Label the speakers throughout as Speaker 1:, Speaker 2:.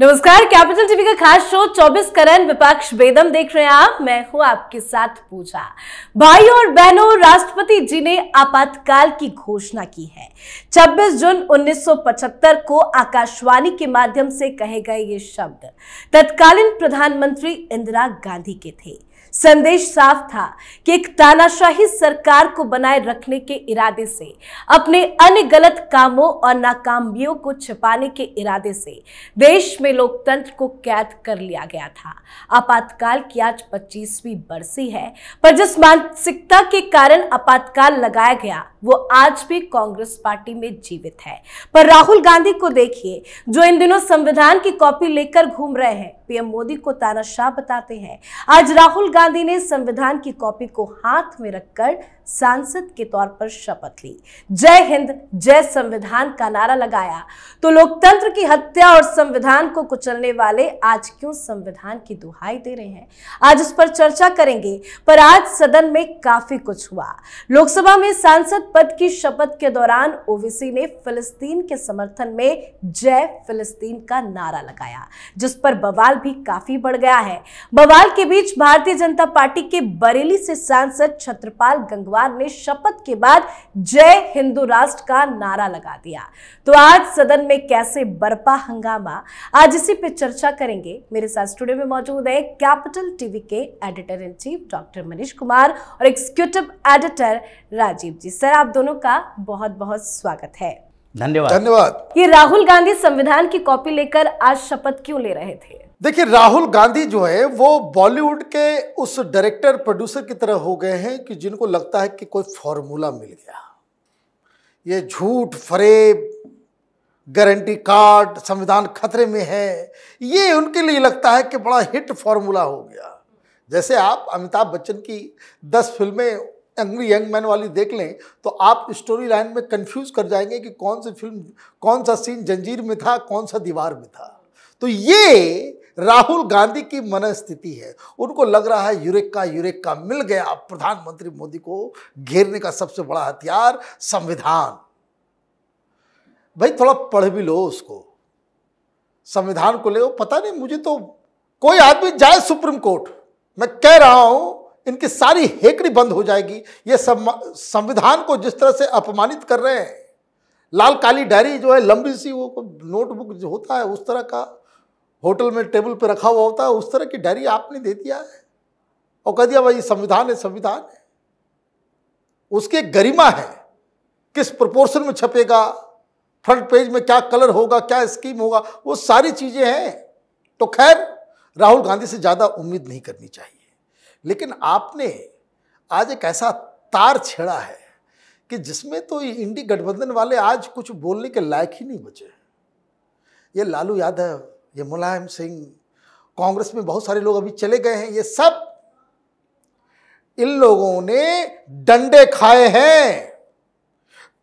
Speaker 1: नमस्कार capital TV का खास शो 24 करण विपक्ष बेदम देख रहे हैं आप मैं हूं आपके साथ पूजा भाई और बहनों राष्ट्रपति जी ने आपातकाल की घोषणा की है 26 जून 1975 को आकाशवाणी के माध्यम से कहे गए ये शब्द तत्कालीन प्रधानमंत्री इंदिरा गांधी के थे संदेश साफ था कि एक तानाशाही सरकार को बनाए रखने के इरादे से अपने अन्य गलत कामों और नाकामियों को छिपाने के इरादे से देश में लोकतंत्र को कैद कर लिया गया था आपातकाल की आज पच्चीसवीं बरसी है पर जिस मानसिकता के कारण आपातकाल लगाया गया वो आज भी कांग्रेस पार्टी में जीवित है पर राहुल गांधी को देखिए जो इन दिनों संविधान की कॉपी लेकर घूम रहे हैं पीएम मोदी को तानाशाह बताते हैं आज राहुल गांधी ने संविधान की कॉपी को हाथ में रखकर सांसद के तौर पर शपथ ली जय हिंद जय संविधान का नारा लगाया तो लोकतंत्र की हत्या और संविधान को कुचलने वाले आज क्यों संविधान की दुहाई दे रहे हैं आज उस पर चर्चा करेंगे पर आज सदन में काफी कुछ हुआ लोकसभा में सांसद पद की शपथ के दौरान ओवीसी ने फिलिस्तीन के समर्थन में जय फिलिस्तीन का नारा लगाया जिस पर बवाल भी काफी बढ़ गया है बवाल के बीच भारतीय जनता पार्टी के बरेली से सांसद छत्रपाल गंगवार परिवार ने शपथ के बाद जय हिंदू राष्ट्र का नारा लगा दिया तो आज सदन में कैसे बरपा हंगामा आज इसी पे चर्चा करेंगे मेरे साथ स्टूडियो में मौजूद है कैपिटल टीवी के editor in chief doctor Manish Kumar और executive editor Rajeev ji sir आप दोनों का बहुत बहुत स्वागत है
Speaker 2: धन्यवाद धन्यवाद
Speaker 1: ये राहुल गांधी संविधान की कॉपी लेकर आज शपथ क्यों ले रहे थे
Speaker 2: देखिए राहुल गांधी जो है वो बॉलीवुड के उस डायरेक्टर प्रोड्यूसर की तरह हो गए हैं कि जिनको लगता है कि कोई फॉर्मूला मिल गया ये झूठ फरेब गारंटी कार्ड संविधान खतरे में है ये उनके लिए लगता है कि बड़ा हिट फॉर्मूला हो गया जैसे आप अमिताभ बच्चन की दस फिल्में एंग्री यंग मैन वाली देख लें तो आप स्टोरी लाइन में कंफ्यूज कर जाएंगे कि कौन सी फिल्म कौन सा सीन जंजीर में था कौन सा दीवार में था तो ये राहुल गांधी की मनस्थिति है उनको लग रहा है यूरेक्का यूरेक्का मिल गया प्रधानमंत्री मोदी को घेरने का सबसे बड़ा हथियार संविधान भाई थोड़ा पढ़ भी लो उसको संविधान को ले पता नहीं मुझे तो कोई आदमी जाए सुप्रीम कोर्ट मैं कह रहा हूं इनकी सारी हेकड़ी बंद हो जाएगी ये संविधान को जिस तरह से अपमानित कर रहे हैं लाल काली डायरी जो है लंबी सी वो नोटबुक जो होता है उस तरह का होटल में टेबल पे रखा हुआ होता है उस तरह की डायरी आपने दे दिया है और कह दिया भाई संविधान है संविधान है उसके गरिमा है किस प्रोपोर्शन में छपेगा फ्रंट पेज में क्या कलर होगा क्या स्कीम होगा वो सारी चीज़ें हैं तो खैर राहुल गांधी से ज़्यादा उम्मीद नहीं करनी चाहिए लेकिन आपने आज एक ऐसा तार छेड़ा है कि जिसमें तो इंडी गठबंधन वाले आज कुछ बोलने के लायक ही नहीं बचे ये लालू यादव ये मुलायम सिंह कांग्रेस में बहुत सारे लोग अभी चले गए हैं ये सब इन लोगों ने डंडे खाए हैं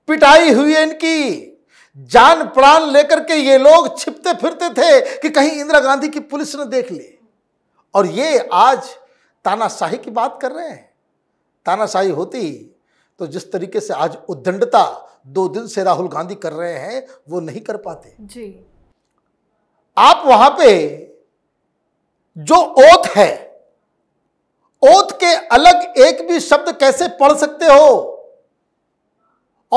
Speaker 2: पिटाई हुई है इनकी जान प्राण लेकर के ये लोग छिपते फिरते थे कि कहीं इंदिरा गांधी की पुलिस ने देख ले और ये आज तानाशाही की बात कर रहे हैं तानाशाही होती तो जिस तरीके से आज उद्दंडता दो दिन से राहुल गांधी कर रहे हैं वो नहीं कर पाते जी आप वहां पे जो ओथ है ओथ के अलग एक भी शब्द कैसे पढ़ सकते हो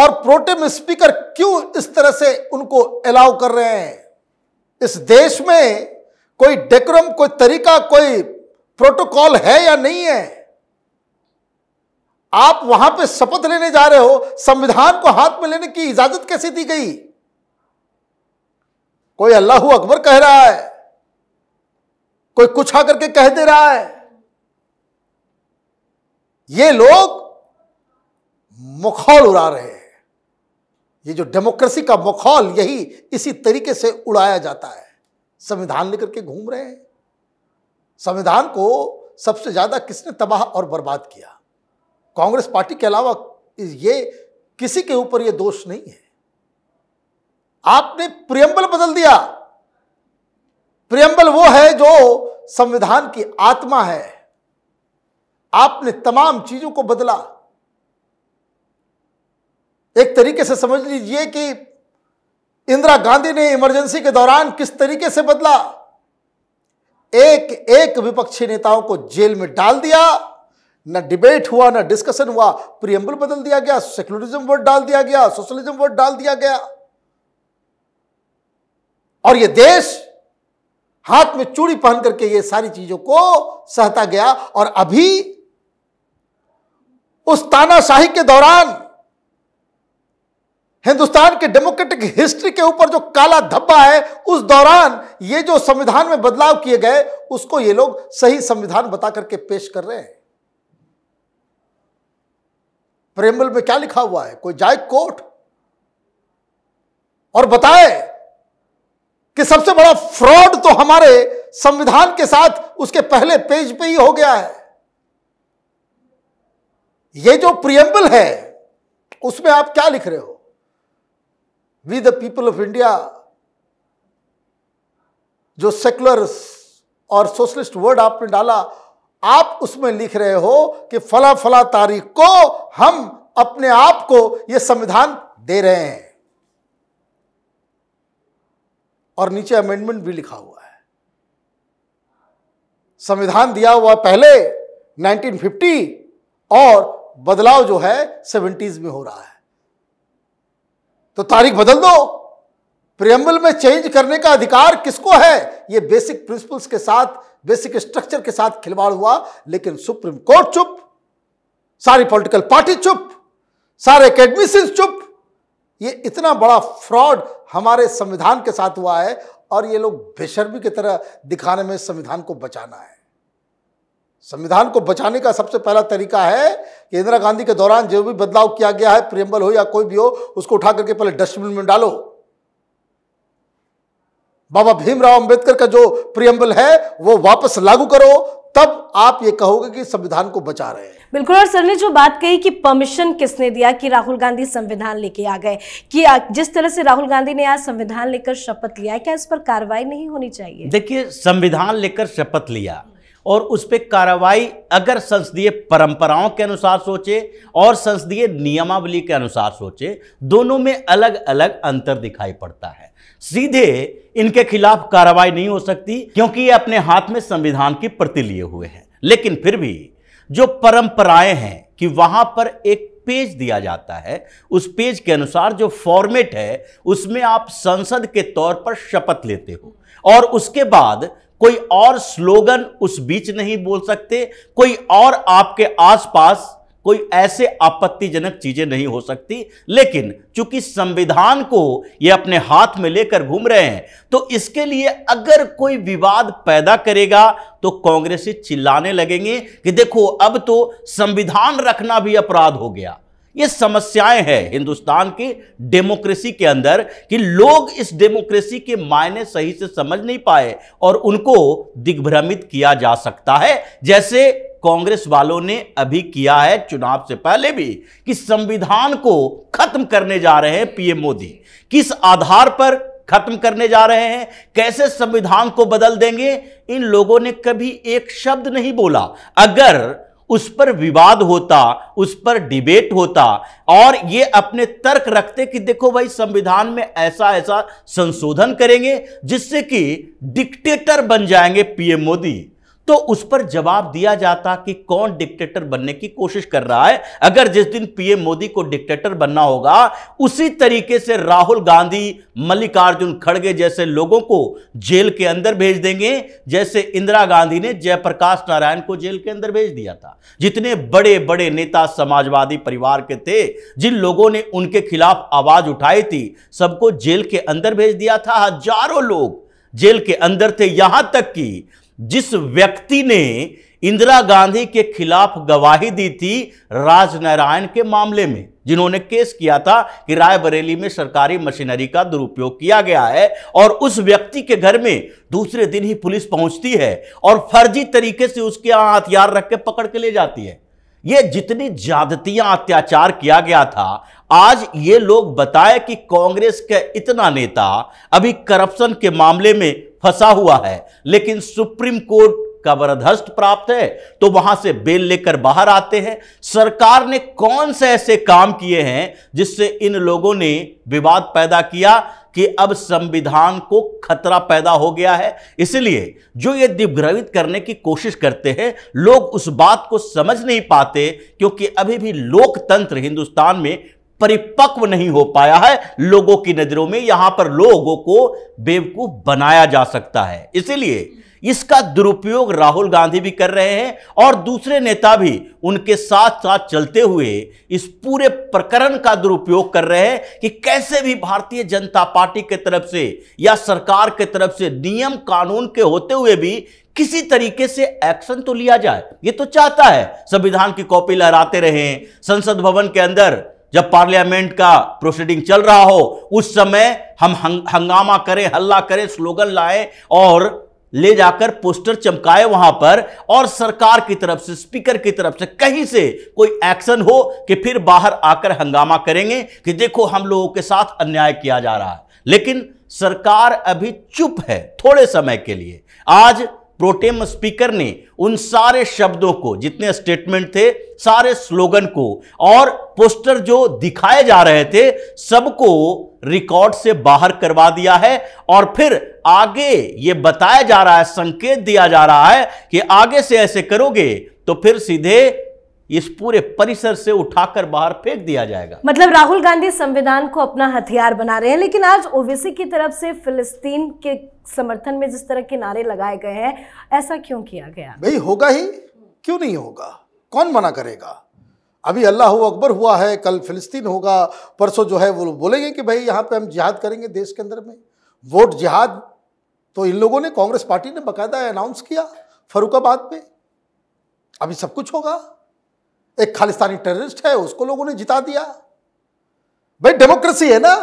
Speaker 2: और प्रोटेम स्पीकर क्यों इस तरह से उनको अलाउ कर रहे हैं इस देश में कोई डेकोरम कोई तरीका कोई प्रोटोकॉल है या नहीं है आप वहां पे शपथ लेने जा रहे हो संविधान को हाथ में लेने की इजाजत कैसे दी गई कोई अल्लाह अकबर कह रहा है कोई कुछ आकर के कह दे रहा है ये लोग मखौल उड़ा रहे हैं ये जो डेमोक्रेसी का मखौल यही इसी तरीके से उड़ाया जाता है संविधान लेकर के घूम रहे हैं संविधान को सबसे ज़्यादा किसने तबाह और बर्बाद किया कांग्रेस पार्टी के अलावा ये किसी के ऊपर ये दोष नहीं है आपने प्रियम्बल बदल दिया प्रियम्बल वो है जो संविधान की आत्मा है आपने तमाम चीजों को बदला एक तरीके से समझ लीजिए कि इंदिरा गांधी ने इमरजेंसी के दौरान किस तरीके से बदला एक एक विपक्षी नेताओं को जेल में डाल दिया न डिबेट हुआ न डिस्कशन हुआ प्रियम्बल बदल दिया गया सेक्युलरिज्म वर्ड डाल दिया गया सोशलिज्म वर्ड डाल दिया गया और ये देश हाथ में चूड़ी पहन करके ये सारी चीजों को सहता गया और अभी उस तानाशाही के दौरान हिंदुस्तान के डेमोक्रेटिक हिस्ट्री के ऊपर जो काला धब्बा है उस दौरान ये जो संविधान में बदलाव किए गए उसको ये लोग सही संविधान बता करके पेश कर रहे हैं प्रेमल में क्या लिखा हुआ है कोई जाए कोर्ट और बताए कि सबसे बड़ा फ्रॉड तो हमारे संविधान के साथ उसके पहले पेज पे ही हो गया है ये जो प्रियम्बल है उसमें आप क्या लिख रहे हो we the people of India जो सेकुलर और सोशलिस्ट वर्ड आपने डाला आप उसमें लिख रहे हो कि फला फला तारीख को हम अपने आप को यह संविधान दे रहे हैं और नीचे अमेंडमेंट भी लिखा हुआ है संविधान दिया हुआ पहले 1950 और बदलाव जो है सेवेंटीज में हो रहा है तो तारीख बदल दो प्रियम्बल में चेंज करने का अधिकार किसको है ये बेसिक प्रिंसिपल्स के साथ बेसिक स्ट्रक्चर के साथ खिलवाड़ हुआ लेकिन सुप्रीम कोर्ट चुप सारी पॉलिटिकल पार्टी चुप सारे एकेडमिशियंस चुप ये इतना बड़ा फ्रॉड हमारे संविधान के साथ हुआ है और ये लोग बेशर्मी की तरह दिखाने में संविधान को बचाना है संविधान को बचाने का सबसे पहला तरीका है कि इंदिरा गांधी के दौरान जो भी बदलाव किया गया है प्रियम्बल हो या कोई भी हो उसको उठा करके पहले डस्टबिन में डालो बाबा भीमराव अंबेडकर का जो प्रियम्बल है वो वापस लागू करो तब आप ये कहोगे कि संविधान को बचा रहे हैं
Speaker 1: बिल्कुल और सर ने जो बात कही कि परमिशन किसने दिया कि राहुल गांधी संविधान लेके आ गए कि जिस तरह से राहुल गांधी ने आज संविधान लेकर शपथ लिया क्या इस पर कार्रवाई नहीं होनी चाहिए
Speaker 3: देखिए संविधान लेकर शपथ लिया और उस पर कार्रवाई अगर संसदीय परंपराओं के अनुसार सोचे और संसदीय नियमावली के अनुसार सोचे दोनों में अलग अलग अंतर दिखाई पड़ता है सीधे इनके खिलाफ कार्रवाई नहीं हो सकती क्योंकि ये अपने हाथ में संविधान की प्रति लिए हुए हैं लेकिन फिर भी जो परंपराएं हैं कि वहां पर एक पेज दिया जाता है उस पेज के अनुसार जो फॉर्मेट है उसमें आप संसद के तौर पर शपथ लेते हो और उसके बाद कोई और स्लोगन उस बीच नहीं बोल सकते कोई और आपके आसपास कोई ऐसे आपत्तिजनक चीजें नहीं हो सकती लेकिन चूंकि संविधान को ये अपने हाथ में लेकर घूम रहे हैं तो इसके लिए अगर कोई विवाद पैदा करेगा तो कांग्रेसी चिल्लाने लगेंगे कि देखो अब तो संविधान रखना भी अपराध हो गया ये समस्याएं हैं हिंदुस्तान की डेमोक्रेसी के अंदर कि लोग इस डेमोक्रेसी के मायने सही से समझ नहीं पाए और उनको दिग्भ्रमित किया जा सकता है जैसे कांग्रेस वालों ने अभी किया है चुनाव से पहले भी कि संविधान को खत्म करने जा रहे हैं पीएम मोदी किस आधार पर खत्म करने जा रहे हैं कैसे संविधान को बदल देंगे इन लोगों ने कभी एक शब्द नहीं बोला अगर उस पर विवाद होता उस पर डिबेट होता और ये अपने तर्क रखते कि देखो भाई संविधान में ऐसा ऐसा संशोधन करेंगे जिससे कि डिक्टेटर बन जाएंगे पीएम मोदी तो उस पर जवाब दिया जाता कि कौन डिक्टेटर बनने की कोशिश कर रहा है अगर जिस दिन पीएम मोदी को डिक्टेटर बनना होगा उसी तरीके से राहुल गांधी मल्लिकार्जुन खड़गे जैसे लोगों को जेल के अंदर भेज देंगे जैसे इंदिरा गांधी ने जयप्रकाश नारायण को जेल के अंदर भेज दिया था जितने बड़े बड़े नेता समाजवादी परिवार के थे जिन लोगों ने उनके खिलाफ आवाज उठाई थी सबको जेल के अंदर भेज दिया था हजारों लोग जेल के अंदर थे यहां तक कि जिस व्यक्ति ने इंदिरा गांधी के खिलाफ गवाही दी थी राजनारायण के मामले में जिन्होंने केस किया था कि रायबरेली में सरकारी मशीनरी का दुरुपयोग किया गया है और उस व्यक्ति के घर में दूसरे दिन ही पुलिस पहुंचती है और फर्जी तरीके से उसके यहां हथियार रख के पकड़ के ले जाती है ये जितनी ज्यादतियां अत्याचार किया गया था आज ये लोग बताए कि कांग्रेस का इतना नेता अभी करप्शन के मामले में फंसा हुआ है लेकिन सुप्रीम कोर्ट का वरदहस्त प्राप्त है तो वहां से बेल लेकर बाहर आते हैं सरकार ने कौन से ऐसे काम किए हैं जिससे इन लोगों ने विवाद पैदा किया कि अब संविधान को खतरा पैदा हो गया है इसलिए जो ये दिग्भ्रमित करने की कोशिश करते हैं लोग उस बात को समझ नहीं पाते क्योंकि अभी भी लोकतंत्र हिंदुस्तान में परिपक्व नहीं हो पाया है लोगों की नजरों में यहां पर लोगों को बेवकूफ बनाया जा सकता है इसीलिए इसका दुरुपयोग राहुल गांधी भी कर रहे हैं और दूसरे नेता भी उनके साथ साथ चलते हुए इस पूरे प्रकरण का दुरुपयोग कर रहे हैं कि कैसे भी भारतीय जनता पार्टी के तरफ से या सरकार के तरफ से नियम कानून के होते हुए भी किसी तरीके से एक्शन तो लिया जाए ये तो चाहता है संविधान की कॉपी लहराते रहे संसद भवन के अंदर जब पार्लियामेंट का प्रोसीडिंग चल रहा हो उस समय हम हंगामा करें हल्ला करें स्लोगन लाएं और ले जाकर पोस्टर चमकाए वहां पर और सरकार की तरफ से स्पीकर की तरफ से कहीं से कोई एक्शन हो कि फिर बाहर आकर हंगामा करेंगे कि देखो हम लोगों के साथ अन्याय किया जा रहा है लेकिन सरकार अभी चुप है थोड़े समय के लिए आज प्रोटेम स्पीकर ने उन सारे शब्दों को जितने स्टेटमेंट थे सारे स्लोगन को और पोस्टर जो दिखाए जा रहे थे सबको रिकॉर्ड से बाहर करवा दिया है और फिर आगे ये बताया जा रहा है संकेत दिया जा रहा है कि आगे से ऐसे करोगे तो फिर सीधे इस पूरे परिसर से उठाकर बाहर फेंक दिया जाएगा
Speaker 1: मतलब राहुल गांधी संविधान को अपना हथियार बना रहे हैं लेकिन आज ओबीसी की तरफ से फिलिस्तीन के समर्थन में जिस तरह के नारे लगाए गए हैं ऐसा क्यों किया गया
Speaker 2: भाई होगा ही क्यों नहीं होगा कौन मना करेगा अभी अल्लाह अकबर हुआ है कल फिलिस्तीन होगा परसों जो है वो बोलेंगे कि भाई यहाँ पे हम जिहाद करेंगे देश के अंदर में वोट जिहाद तो इन लोगों ने कांग्रेस पार्टी ने बाकायदा अनाउंस किया फरुखाबाद पे अभी सब कुछ होगा एक खालिस्तानी टेररिस्ट है उसको लोगों ने जिता दिया भाई डेमोक्रेसी है ना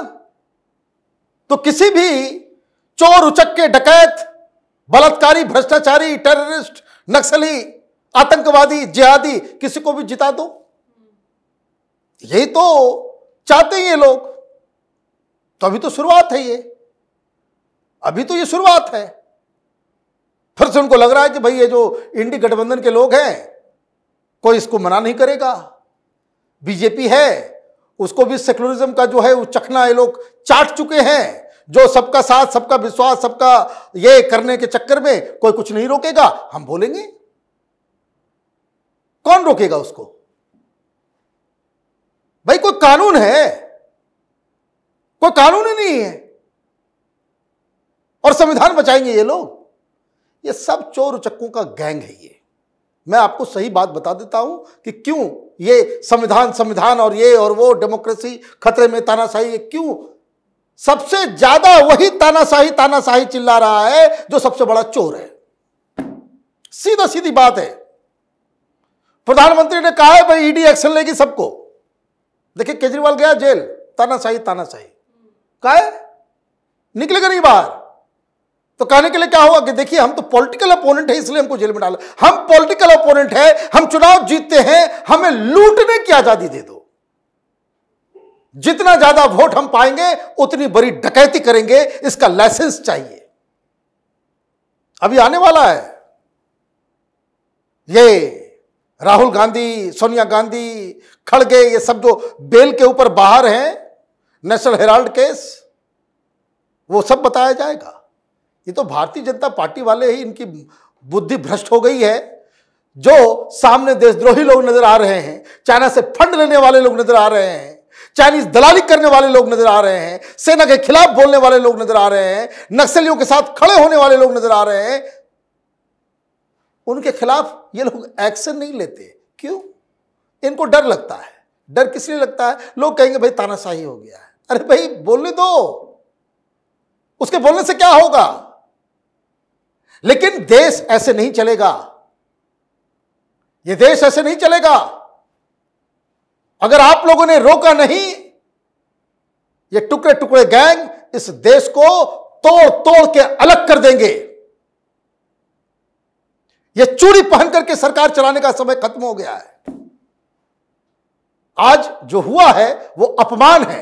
Speaker 2: तो किसी भी चोर उचक्के डकैत बलात्कारी भ्रष्टाचारी टेररिस्ट नक्सली आतंकवादी जिहादी किसी को भी जिता दो यही तो चाहते हैं ये लोग तो अभी तो शुरुआत है ये अभी तो ये शुरुआत है फिर से उनको लग रहा है कि भाई ये जो इंडी गठबंधन के लोग हैं कोई इसको मना नहीं करेगा बीजेपी है उसको भी सेकुलरिज्म का जो है वो चखना ये लोग चाट चुके हैं जो सबका साथ सबका विश्वास सबका ये करने के चक्कर में कोई कुछ नहीं रोकेगा हम बोलेंगे कौन रोकेगा उसको भाई कोई कानून है कोई कानून ही नहीं है और संविधान बचाएंगे ये लोग ये सब चोर चक्कों का गैंग है ये मैं आपको सही बात बता देता हूं कि क्यों ये संविधान संविधान और ये और वो डेमोक्रेसी खतरे में तानाशाही क्यों सबसे ज्यादा वही तानाशाही तानाशाही चिल्ला रहा है जो सबसे बड़ा चोर है सीधा सीधी बात है प्रधानमंत्री ने कहा है भाई ईडी e एक्शन लेगी सबको देखिए केजरीवाल गया जेल तानाशाही तानाशाही कहा है निकलेगा नहीं बाहर तो कहने के लिए क्या होगा कि देखिए हम तो पॉलिटिकल अपोनेंट है इसलिए हमको जेल में डालो हम पॉलिटिकल अपोनेंट है हम चुनाव जीतते हैं हमें लूटने की आजादी दे दो जितना ज्यादा वोट हम पाएंगे उतनी बड़ी डकैती करेंगे इसका लाइसेंस चाहिए अभी आने वाला है ये राहुल गांधी सोनिया गांधी खड़गे ये सब जो बेल के ऊपर बाहर हैं नेशनल हेराल्ड केस वो सब बताया जाएगा ये तो भारतीय जनता पार्टी वाले ही इनकी बुद्धि भ्रष्ट हो गई है जो सामने देशद्रोही लोग नजर आ रहे हैं चाइना से फंड लेने वाले लोग नजर आ रहे हैं चाइनीज दलाली करने वाले लोग नजर आ रहे हैं सेना के खिलाफ बोलने वाले लोग नजर आ रहे हैं नक्सलियों के साथ खड़े होने वाले लोग नजर आ रहे हैं उनके खिलाफ ये लोग एक्शन नहीं लेते क्यों इनको डर लगता है डर किस लिए लगता है लोग कहेंगे भाई तानाशाही हो गया है अरे भाई बोलने दो उसके बोलने से क्या होगा लेकिन देश ऐसे नहीं चलेगा यह देश ऐसे नहीं चलेगा अगर आप लोगों ने रोका नहीं ये टुकड़े टुकड़े गैंग इस देश को तोड़ तोड़ के अलग कर देंगे ये चूड़ी पहन करके सरकार चलाने का समय खत्म हो गया है आज जो हुआ है वो अपमान है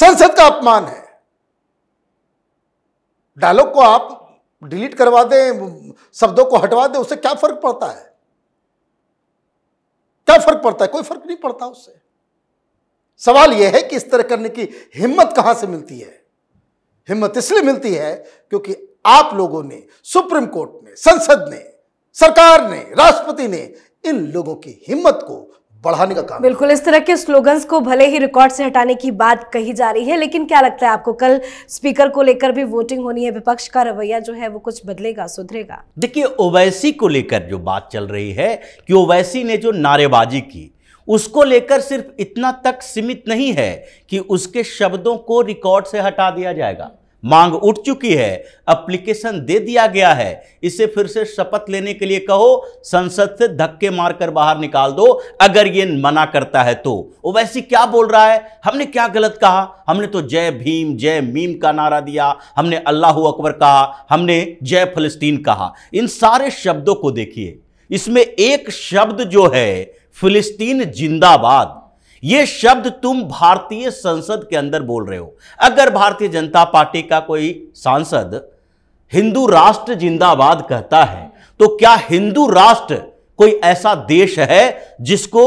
Speaker 2: संसद का अपमान है डायलॉग को आप डिलीट करवा दें शब्दों को हटवा दें उससे क्या फर्क पड़ता है क्या फर्क पड़ता है कोई फर्क नहीं पड़ता उससे सवाल यह है कि इस तरह करने की हिम्मत कहां से मिलती है हिम्मत इसलिए मिलती है क्योंकि आप लोगों ने सुप्रीम कोर्ट ने संसद ने सरकार ने राष्ट्रपति ने इन लोगों की हिम्मत को बढ़ाने का काम बिल्कुल इस तरह के स्लोगन्स को भले ही रिकॉर्ड से हटाने की
Speaker 1: बात कही जा रही है लेकिन क्या लगता है आपको कल स्पीकर को लेकर भी वोटिंग होनी है विपक्ष का रवैया जो है वो कुछ बदलेगा सुधरेगा
Speaker 3: देखिए ओवैसी को लेकर जो बात चल रही है कि ओवैसी ने जो नारेबाजी की उसको लेकर सिर्फ इतना तक सीमित नहीं है कि उसके शब्दों को रिकॉर्ड से हटा दिया जाएगा मांग उठ चुकी है अप्लीकेशन दे दिया गया है इसे फिर से शपथ लेने के लिए कहो संसद से धक्के मारकर बाहर निकाल दो अगर ये मना करता है तो वो वैसे क्या बोल रहा है हमने क्या गलत कहा हमने तो जय भीम जय मीम का नारा दिया हमने अल्लाह अकबर कहा हमने जय फलस्तीन कहा इन सारे शब्दों को देखिए इसमें एक शब्द जो है फिलिस्तीन जिंदाबाद ये शब्द तुम भारतीय संसद के अंदर बोल रहे हो अगर भारतीय जनता पार्टी का कोई सांसद हिंदू राष्ट्र जिंदाबाद कहता है तो क्या हिंदू राष्ट्र कोई ऐसा देश है जिसको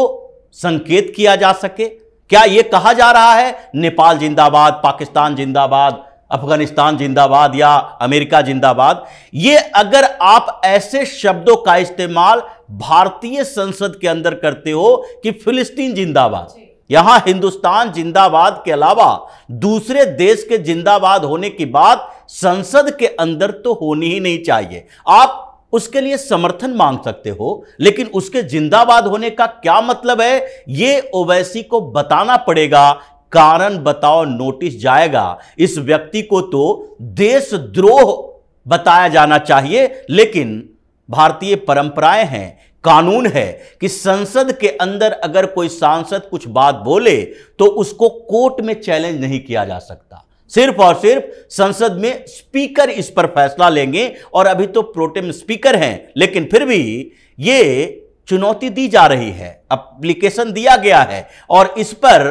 Speaker 3: संकेत किया जा सके क्या यह कहा जा रहा है नेपाल जिंदाबाद पाकिस्तान जिंदाबाद अफगानिस्तान जिंदाबाद या अमेरिका जिंदाबाद ये अगर आप ऐसे शब्दों का इस्तेमाल भारतीय संसद के अंदर करते हो कि फिलिस्तीन जिंदाबाद यहां हिंदुस्तान जिंदाबाद के अलावा दूसरे देश के जिंदाबाद होने की बात संसद के अंदर तो होनी ही नहीं चाहिए आप उसके लिए समर्थन मांग सकते हो लेकिन उसके जिंदाबाद होने का क्या मतलब है ये ओवैसी को बताना पड़ेगा कारण बताओ नोटिस जाएगा इस व्यक्ति को तो देशद्रोह बताया जाना चाहिए लेकिन भारतीय परंपराएं हैं कानून है कि संसद के अंदर अगर कोई सांसद कुछ बात बोले तो उसको कोर्ट में चैलेंज नहीं किया जा सकता सिर्फ और सिर्फ संसद में स्पीकर इस पर फैसला लेंगे और अभी तो प्रोटेम स्पीकर हैं लेकिन फिर भी ये चुनौती दी जा रही है एप्लीकेशन दिया गया है और इस पर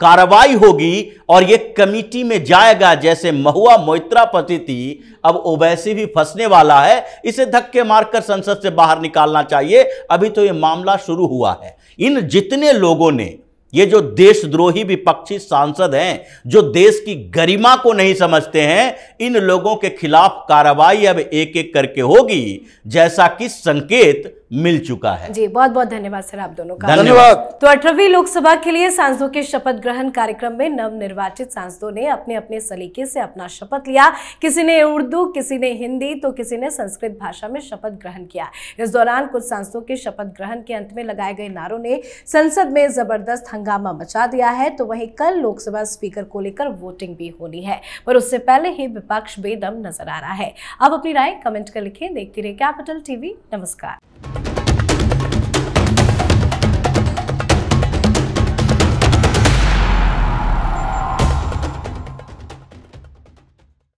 Speaker 3: कार्रवाई होगी और ये कमिटी में जाएगा जैसे महुआ मोहित्रा पति थी अब ओबैसी भी फंसने वाला है इसे धक्के मारकर संसद से बाहर निकालना चाहिए अभी तो ये मामला शुरू हुआ है इन जितने लोगों ने ये जो देशद्रोही विपक्षी सांसद हैं जो देश की गरिमा को नहीं समझते हैं इन लोगों के खिलाफ कार्रवाई अब एक एक करके होगी जैसा कि संकेत मिल चुका है
Speaker 1: जी बहुत बहुत धन्यवाद सर आप दोनों का धन्यवाद तो अठारहवीं लोकसभा के लिए सांसदों के शपथ ग्रहण कार्यक्रम में नवनिर्वाचित सांसदों ने अपने अपने सलीके से अपना शपथ लिया किसी ने उर्दू किसी ने हिंदी तो किसी ने संस्कृत भाषा में शपथ ग्रहण किया इस दौरान कुछ सांसदों के शपथ ग्रहण के अंत में लगाए गए नारों ने संसद में जबरदस्त हंगामा मचा दिया है तो वही कल लोकसभा स्पीकर को लेकर वोटिंग भी होनी है पर उससे पहले ही विपक्ष बेदम नजर आ रहा है आप अपनी राय कमेंट कर लिखे देखते रहे कैपिटल टीवी नमस्कार